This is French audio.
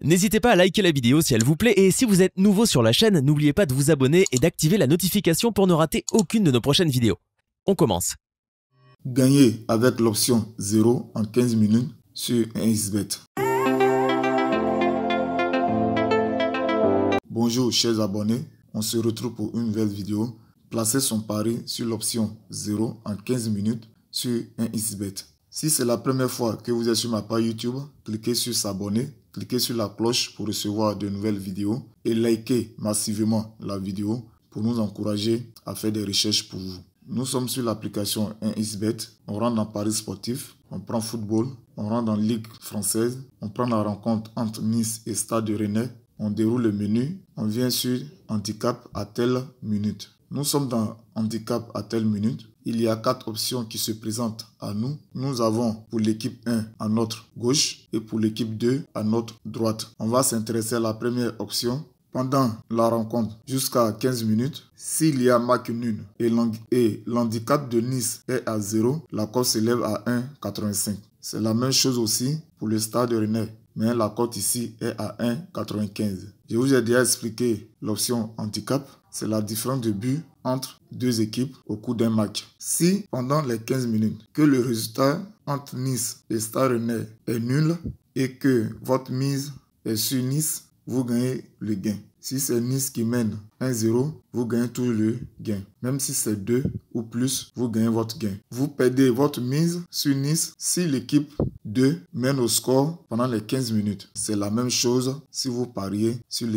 N'hésitez pas à liker la vidéo si elle vous plaît et si vous êtes nouveau sur la chaîne, n'oubliez pas de vous abonner et d'activer la notification pour ne rater aucune de nos prochaines vidéos. On commence. Gagner avec l'option 0 en 15 minutes sur un Xbet. Bonjour chers abonnés, on se retrouve pour une nouvelle vidéo. Placez son pari sur l'option 0 en 15 minutes sur un Xbet. Si c'est la première fois que vous êtes sur ma page YouTube, cliquez sur s'abonner cliquez sur la cloche pour recevoir de nouvelles vidéos et likez massivement la vidéo pour nous encourager à faire des recherches pour vous. Nous sommes sur l'application 1 Isbet. on rentre dans Paris sportif, on prend football, on rentre dans Ligue française, on prend la rencontre entre Nice et Stade de Rennais, on déroule le menu, on vient sur handicap à telle minute. Nous sommes dans handicap à telle minute. Il y a quatre options qui se présentent à nous. Nous avons pour l'équipe 1 à notre gauche et pour l'équipe 2 à notre droite. On va s'intéresser à la première option pendant la rencontre jusqu'à 15 minutes. S'il y a marque nul et l'handicap de Nice est à 0, la s'élève à 1,85. C'est la même chose aussi pour le stade Rennais mais la cote ici est à 1,95. Je vous ai déjà expliqué l'option handicap, c'est la différence de but entre deux équipes au cours d'un match. Si pendant les 15 minutes que le résultat entre Nice et Stade Rennais est nul et que votre mise est sur Nice, vous gagnez le gain. Si c'est Nice qui mène 1-0, vous gagnez tout le gain. Même si c'est 2 ou plus, vous gagnez votre gain. Vous perdez votre mise sur Nice si l'équipe 2 mène au score pendant les 15 minutes. C'est la même chose si vous pariez sur l'équipe